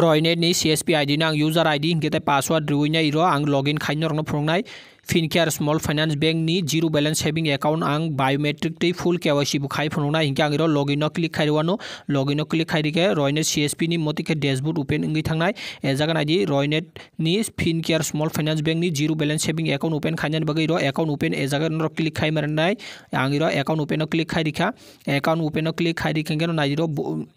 रयनेटनि C S P ID आं user ID हिंखेथाय password रुयनाय र' आं लग इन खालामनो रंनो फुरुंनाय फिनकेयर स्मॉल फाइनान्स बेंकनि जीरो बैलेंस सेविंग एकाउंट आं बायोमेट्रिक दै फुल केवाईसी बो खाइ फनोना हिंगे आं रो लॉगिन क्लिक खाइवानो लॉगिन क्लिक खाइरिके रॉयने सीएसपी नि मतिके डैशबोर्ड ओपन इंगि थांनाय एजागन आइदि रॉयनेट नि फिनकेयर स्मॉल फाइनान्स बेंकनि zero balance saving account open खाइनान बगै रो एकाउंट ओपन एजागन रो क्लिक खाइ मारनाय आं रो एकाउंट ओपन क्लिक खाइरिखा एकाउंट ओपन क्लिक खाइरिखेंगे नाइ रो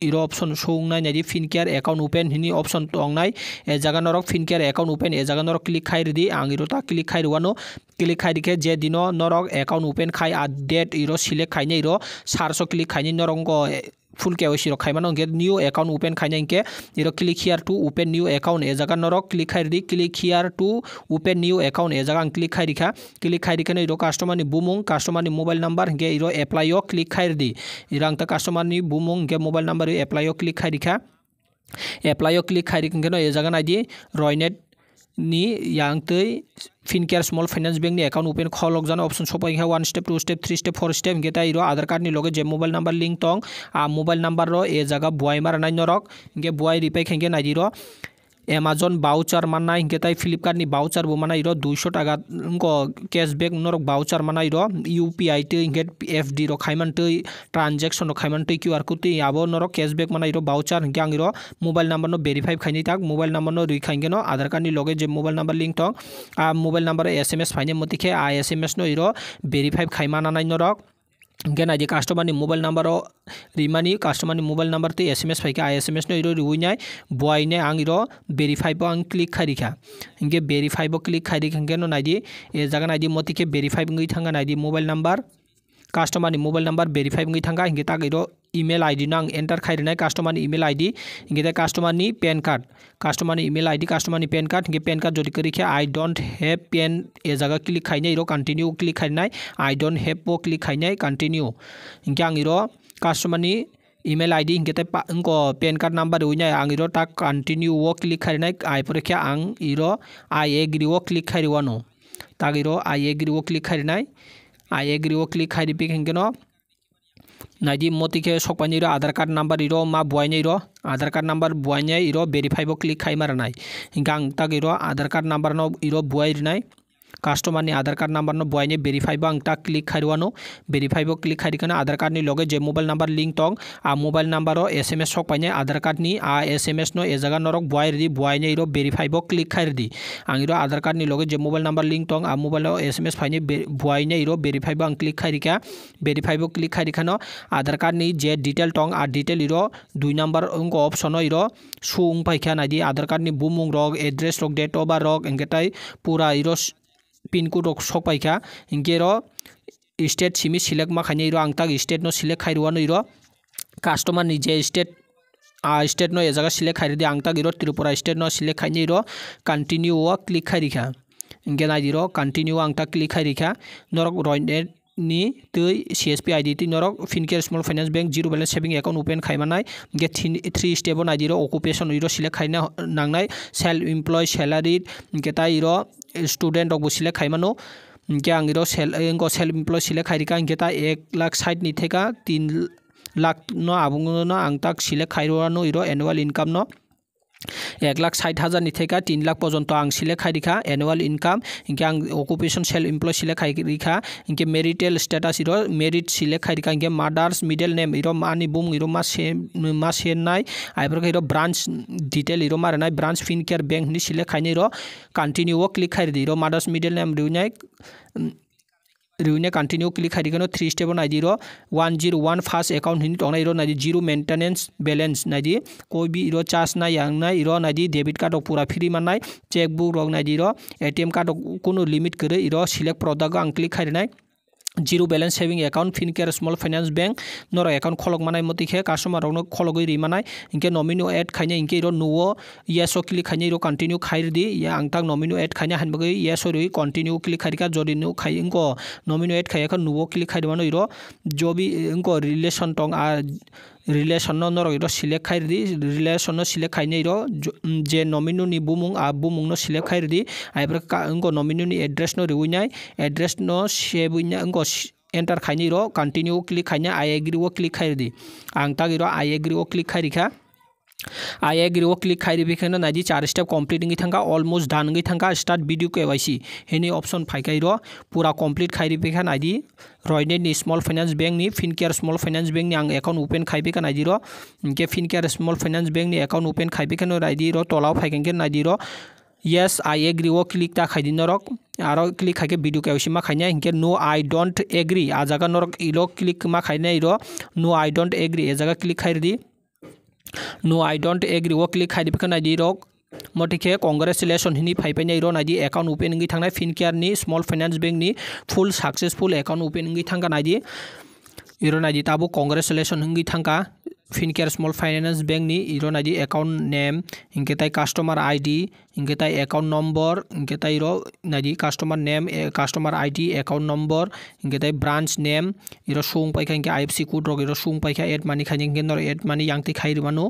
इरो ऑप्शन सोंनाय नाइदि फिनकेयर एकाउंट ओपन हिनि ऑप्शन तंगनाय एजागन रो फिनकेयर एकाउंट ओपन एजागन रो क्लिक खाइरिदि आं रो ता क्लिक खाइरवानो ক্লিক খাই দিখে যে দিন নরক একাউন্ট ওপেন খাই আর ডেট ইরো সিলেক্ট খাইনে ইরো সারসো ক্লিক খাইনি নরঙ্গ ফুল কে ওইসি রক্ষাই মানে অঙ্কে নিউ অ্যাকাউন্ট ওপেন খাই নাইকে এরক click here to open new account এ জায়গা নরক ক্লিক খাই দি click here to open new account এ জায়গা ক্লিক খাই রিখা ক্লিক খাই রিখানে এরো কাস্টমারনি বুমুং কাস্টমারনি মোবাইল নাম্বার হিঙ্কে এরো এপ্লাইও ক্লিক খাই দি এরা অংতা কাস্টমারনি বুমুং হিঙ্কে মোবাইল নাম্বার এপ্লাইও ক্লিক খাই রিখা এপ্লাইও ক্লিক খাই রিখেন এ জায়গা নাই দি রয়নেট नि यांगतै ফিনকেয়ার স্মল ফাইন্যান্স ব্যাঙ্কনি অ্যাকাউন্ট ওপেন খ লগ জানা অপশন সবাই হ্যাঁ one step two step three step four step গেতা ইরো আধার কার্ডনি লগে যে মোবাইল নাম্বার লিঙ্ক তং আ মোবাইল নাম্বার র এ জায়গা বুয়াই মারা নাই নরক গে বুয়াই রিপাই খেঙ্গে নাই দির এমাজন বাউচার मानना গেতাই फ्लिपकार्टनि বাউচার बो मानाई र 200 টাকা ক্যাশব্যাক নরক বাউচার মানাই র ইউপিআই তে হিংগেট এফডি র খাইমান তে ট্রানজেকশন র খাইমান কিউ আর কোড তে আবো নরক ক্যাশব্যাক মানাই র বাউচার গ্যাং আং র মোবাইল নাম্বার ন ভেরিফাই খাইনি তাক মোবাইল নাম্বার ন রুই খাইগে ন আধার কার্ড নি লগে যে মোবাইল নাম্বার লিংক ত আর mobile number S M S ফাইনে মতিকে এস এম এস ই র ভেরিফাই খাইমানা নাই নরক ఇంకేనా అది కస్టమర్ని మొబైల్ నంబరు రిమానీ కస్టమర్ని మొబైల్ నంబర్ తి ఎస్ఎంఎస్ పైకి ఆ ఎస్ఎంఎస్ రువినాయ్ బాయినే ఆ వెరిఫైబ్ ఆ క్లిక్ ఖరిఖా ఇంకే వెరిఫైబ్ క్లిక్ ఖరిఖా ఇంకేనో నాయి ఏ జాగా నాయి మొత్తం వెరిఫైబ్ గీ థంగా నాయి మొబైల్ నంబర్ कस्टमर की मोबाइल नंबर वेरीफाई बंगी थंगा हिंगे तक इरो इमेल आईडी ना एंटर खाई कस्टमर की इमेल आईडी हिंगे कस्टमर की पैन कार्ड कस्टमर की इमेल आईडी कस्टमर की पैन कार्ड हिंगे पैन कार्ड जो करी आई डोंट हैव पैन ए जगह क्लिक खाई इरो कंटिन्यू क्लिक खाई आई डोंट हैव वो क्लिक खाई कंटिन्यू हिंगे आंग इरो कस्टमर इमेल आईडी हिंगे इनको पैन कार्ड नंबर हुई आं इरो तक कंटिन्यू वो क्लिक खाई आई पर आंग इरो आई एग्री वो क्लिक खाई रो तक इरो आई एग्री वो क्लिक खाई আই এগ্ৰীও ক্লিক খাই দিবি হেংকে ন নাইদি মতিকে চক পানী আধাৰ কাৰ্ড নাম্বাৰ ইৰ মা বোৱাইনাই ৰ আধাৰ কাৰ্ড নাম্বাৰ বোৱাইনাই ইৰ ভেৰিফাইব ক্লিক খাই মাৰা নাই গাং তাক ইৰ আধাৰ কাৰ্ড নাম্বাৰ ইৰ বোৱাই নাই કાસ્ટમરની આધાર કાર્ડ નંબરનો બોયને વેરીફાઈબ અંગટા ક્લિક કરવાનો વેરીફાઈબ ક્લિક કરીને આધાર કાર્ડની લોગે જે મોબાઈલ નંબર લિંક તોંગ આ મોબાઈલ નંબરો એસએમએસ હોક પાઈને આધાર કાર્ડની આ એસએમએસનો એ જગા નરક બોય રી બોયને એરો વેરીફાઈબ ક્લિક કરી દી આંગીરો આધાર કાર્ડની લોગે જે મોબાઈલ નંબર લિંક તોંગ આ મોબાઈલનો એસએમએસ ફાઈને બોયને એરો વેરીફાઈબ અંગ ક્લિક કરીકા વેરીફાઈબ ક્લિક કરીખાનો આધાર કાર્ડની જે ডিটেল টং আর ডিটেল ইরো দুই নাম্বার অঙ্ক অপশন ইরো সুং পাইখা নাই আধার কার্ডনি বুমুং রক এড্রেস রক ডেট অফ বার রক এঙ্গেটাই পুরা ইরো पिनकोड सक पाइखा हिंगे रो स्टेट सिमी सिलेक्ट मा खाने ईरो आंगता स्टेट नो सिलेक्ट खाई रुआ नो ईरो कस्टमर निजे स्टेट आ स्टेट नो ये जगह सिलेक्ट खाई दे आंगता ईरो त्रिपुरा स्टेट नो सिलेक्ट खाने ईरो कंटिन्यू वा क्लिक खाई रिखा हिंगे ना ईरो कंटिन्यू आंगता क्लिक खाई रिखा नो रॉयनेट नि दै सि एस पि आइडि नरक Fincare small finance bank zero' balance saving account open खालामनाय गेट थ्री स्टेप आइडि र' अकुपेसन इर' सिलेक्ट खालामना नांनाय सेल्फ इमप्लय सेलारि गेटा इर' स्टुडेन्ट रकबो सिलेक्ट खालामनो हिंखे आं इर' सेल्फ सेल्फ इमप्लय सिलेक्ट खायरिखा हिंखेता एक लाख साइट निथेखा तिन लाख न आबुङो न आं तक सिलेक्ट खायरानो इर' एनुवेल इनकाम न' এক লাখ ষাঠ হাজার নিথেকা তিন লাখ পর্যন্ত আং খাই রেখা এনুয়াল ইনকাম ইনকে আং অকুপেশন সেল এমপ্লয় খাই রেখা ইনকে মেরিটেল স্টেটাস ইর মেরিট খাই রেখা ইনকে মাদার্স মিডেল নেম ইর মা নিবুম ইর মা সে মা সে নাই আইপ্রকে ইর ব্রাঞ্চ ডিটেল ইর মারে নাই ব্রাঞ্চ ফিনকেয়ার ব্যাঙ্ক নি সিলেখাইনি ইর কন্টিনিউ ক্লিক খাই দিই ইর মাদার্স মিডল নেম রিউ रिउने कंटिन्यू क्लिक हारिगनो थ्री स्टेप नाइजी रो one zero one first account हिनी टोंगना इरो नाइजी जीरो मेंटेनेंस बैलेंस नाइजी कोई भी इरो चार्ज ना यांग ना इरो डेबिट कार्ड पूरा फ्री माननाय चेकबुक रक नाइजी रो एटीएम कार्ड कोनो लिमिट करे इरो सिलेक्ट प्रोडक्ट आं क्लिक हारिनाय zero' balance saving account Fincare small finance bank নৰ একাউণ্ট খলক মানাই মতে সেই কাষ্টমাৰক খলগৈ ৰিমানাই এনেকৈ নমিনো এড খাইনে এনেকৈ ইৰ নৌ ইয়েছ ক্লিক খাইনে ইৰ কণ্টিনিউ খাইৰ দি আং তাক নমিনো এড খাইনে হানবগৈ ইয়েছ ৰৈ কণ্টিনিউ ক্লিক খাই দিকা যদি নৌ খাই ইংক নমিনো এড খাই এখন নৌ ক্লিক খাই দিব ন ইৰ জবি ইংক ৰিলেশ্যন টং আৰু রিলেশন নরক ইর সিলেক্ট খাই দি রিলেশন সিলেক্ট খাইনি ইর যে নমিনুনি বুমুং আ বুমুং ন সিলেক্ট খাই দি আইবার অঙ্ক নমিনুনি এড্রেস ন রিউইনাই এড্রেস ন সে বুইনা অঙ্ক এন্টার খাইনি র কন্টিনিউ ক্লিক খাইনা আই এগ্রিও ক্লিক খাই দি আং তাক ইর আই এগ্রিও ক্লিক খাই রেখা आइ एग्रि अ क्लिक खाइरिबिखोनो नायदि चार स्टेप कम्प्लिटिं थांखा अलमस्ट दान गै थांखा स्टार्ट भिडिअ के वाइसि हेनि अप्सन फाइखाइर पुरा कम्प्लिट खाइरिबिखा नायदि रयनेटनि स्मल फाइनान्स बेंकनि फिनकेयार स्मल फाइनान्स बेंकनि आं एकाउन्ट अपेन खाइबिखा नायदि र के फिनकेयार स्मल फाइनान्स बेंकनि एकाउन्ट अपेन खाइबिखोनो नायदि र तलाव फाइखांखे नायदि र येस आइ एग्रि अ क्लिक दा खाइदिनो रक आरो क्लिक खाइखे भिडिअ के वाइसि मा खाइनाय हिंखे नो आइ डन्ट एग्रि आ जागा नरक इल' क्लिक मा खाइनाय र नो आइ डन्ट एग्रि ए जागा क्लिक खाइरिदि নো আই ডোট এগ্রি ও ক্লিক খাই দিবেন আজি রক মতিকে কংগ্রেচুলেশন হিনি ফাইপেন ইরন আজি একাউন্ট ওপেনিং থাকায় ফিনকেয়ার নি স্মল ফাইন্যান্স ব্যাঙ্ক নি ফুল সাকসেসফুল একাউন্ট ওপেনিং থাকান আজি ইরন আজি তাবো কংগ্রেচুলেশন হিঙ্গি থাকা ফিনকেয়ার স্মল ফাইন্যান্স ব্যাঙ্ক নি ইরন আজি একাউন্ট নেম হিঙ্কে তাই কাস্টমার আইডি তাই অ্যাকাউন্ট নম্বর তাই র নাজি customer name customer ID account number তাই ব্রাঞ্চ নেম এরা সুং পাইখা ইংকে আইএফসি কোড রক এরা সুং পাইখা এড মানি খাই ইংকেন্দর এড মানি ইয়াংতি খাই রিমানো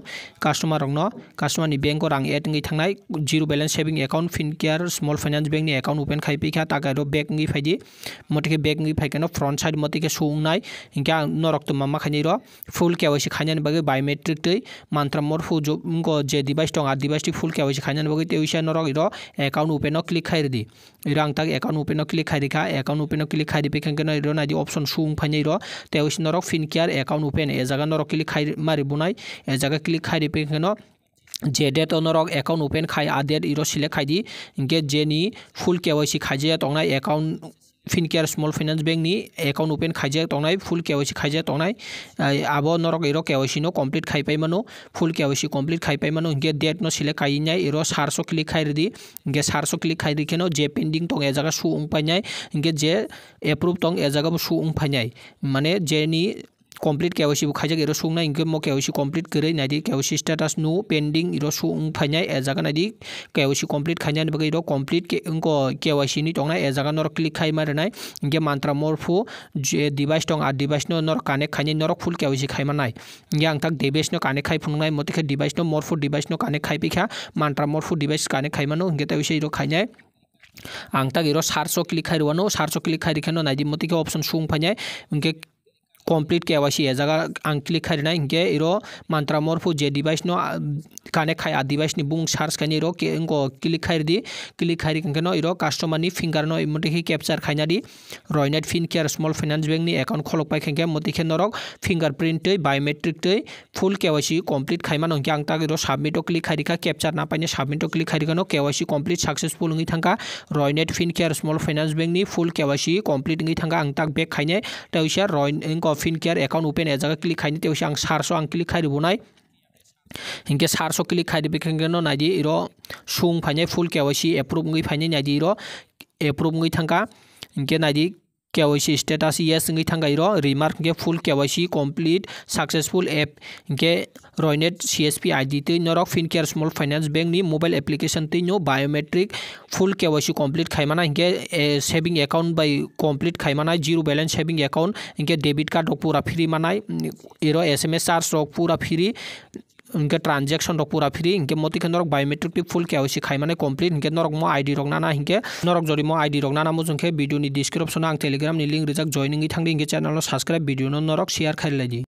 কাস্টমার রকনো কাস্টমারনি ব্যাংক রাং এড ইঙ্গি থাকাই zero balance saving account Fincare small finance ব্যাংকনি অ্যাকাউন্ট ওপেন খাই পিখা টাকা র ব্যাগ ইঙ্গি ফাইদি মতিকে ব্যাগ ইঙ্গি ফাইকেন ফ্রন্ট সাইড মতিকে সুং নাই ইংকে নরক তো মামা খাই র ফুল কেওয়াইসি খাইনানি বাকি বায়োমেট্রিক তৈ মান্ত্রামর ফুজো যে ডিভাইস দং আর ডিভাইসটি ফুল কেওয়াইসি খাইনানি বাকি তেই ವಿಷಯನೊರಗ ಇರೋ ಅಕೌಂಟ್ ಓಪೆನೋ ಕ್ಲಿಕ್ ಖಾಯಿರಿದಿ ಇರೋ ಅಂತಾಗ ಅಕೌಂಟ್ ಓಪೆನೋ ಕ್ಲಿಕ್ ಖಾಯಿರಿಕಾ ಅಕೌಂಟ್ ಓಪೆನೋ ಕ್ಲಿಕ್ ಖಾಯಿರಿ ಬೇಕಂಕೇನೋ ಇರೋ ನಾದಿ অপশন সুং ফাইনে ইরো তেউসিনরক ফিন কেয়ার অ্যাকাউন্ট ওপেন এ জায়গা নরক ক্লিক খাই মারি বুনাই এ জায়গা ক্লিক খাই রিপে কেন যে ডেট অনরক অ্যাকাউন্ট ওপেন খাই আ ডেট ইরো সিলেক্ট খাই দি ইনকে যে নি ফুল কেওয়াইসি খাই যে তংনাই অ্যাকাউন্ট ফিনকেয়ার স্মল ফাইন্যান্স ব্যাংকनि एकाउन्ट ओपन खाइजाय फुल केवाइसि खाइजाय तंनाय आबो नरक एरो केवाइसि नो कंप्लीट खाइ पाइ मानो फुल केवाइसि कंप्लीट खाइ पाइ मानो इंगे डेट नो सिलेक्ट खाइ नाय एरो 400 क्लिक खाइ रिदि इंगे 400 क्लिक खाइ रिखेनो जे पेंडिंग तंग ए जागा सु उंग पाइ नाय इंगे जे अप्रूव तंग ए जागा सु उंग पाइ नाय माने जेनि complete kya si khaija ro sungna ingke mo kya si complete kre nai di kya si status no pending ro sung phainai a jaga nai di kya si complete khaina ni bagai ro complete ke ingko KYC ni tongna a jaga nor click khai mar nai ingke mantra mor phu je device tong a device no nor connect khaini nor full KYC khai mar nai yang tak device no connect khai phungnai mote ke device no mor phu device no connect khai pikha mantra mor phu device connect khai mano ingke ta si ro khainai ang tak ro search click khai ro no search click khai rikhano nai di mote ke option sung phainai ingke complete KYC ए जगह आंकलिक खारिना हिंगे इरो Mantra Morpho जे device नो connect खाय आ डिवाइस नि बुंग सार्च खायनि इरो के इंगो क्लिक खारि दि क्लिक खारि कंगे नो इरो कस्टमर नि फिंगर नो इमटे हि कैप्चर खायना दि Roinet Fincare small finance bank नि अकाउंट खलक पाइ खंगे मते खे नरक फिंगरप्रिंट तै बायोमेट्रिक तै फुल केवासी कंप्लीट खायमा नंगे आं ताग इरो सबमिट क्लिक खारिका कैप्चर ना पाइने सबमिट क्लिक खारिका नो KYC complete successful ngi thangka Roinet Fincare small finance bank नि full KYC complete ngi thangka ang tak back खायने तैसा रॉय इंगो ফিনকেয়াৰ একাউণ্ট অ'পেন এজেগা ক্লিক খাই নি তেওঁ আং চাৰ্চ আং ক্লিক খাই দিব নাই হিংকে চাৰ্চ ক্লিক খাই দিব নাই দি ইৰ চুং ফাইনে ফুল কে ৱাই চি এপ্ৰুভ গৈ ফাইনে নাই দি ইৰ এপ্ৰুভ গৈ থাকা হিংকে के वाई सी स्टेटास ये संगी थांगाइर रिमार्क के full K Y C complete successful app के Roinet C S P I D तई नरक फिनकेयर स्मल फाइनेंस बैंक नि मोबाइल एप्लीकेशन तई नो biometric full K Y C complete खाइमाना इनके सेविंग अकाउंट बै कम्प्लीट खाइमाना जीरो बैलेंस सेविंग एकाउंट इनके डेबिट कार्ड पूरा फ्री माना इरो एस एम एस चार्ज पूरा फ्री इनके ट्रांजेक्शन रख पूरा फ्री इनके मोती के नरक बायोमेट्रिक टिप फुल क्या होसी खाई माने कंप्लीट इनके नरक मो आईडी रखना ना इनके नरक जरी मो आईडी रखना ना मुजोंखे वीडियो नि डिस्क्रिप्शन आं टेलीग्राम नि लिंक रिजाक जॉइनिंग थांदि इनके चैनल सब्सक्राइब वीडियो नरक शेयर खाइलादी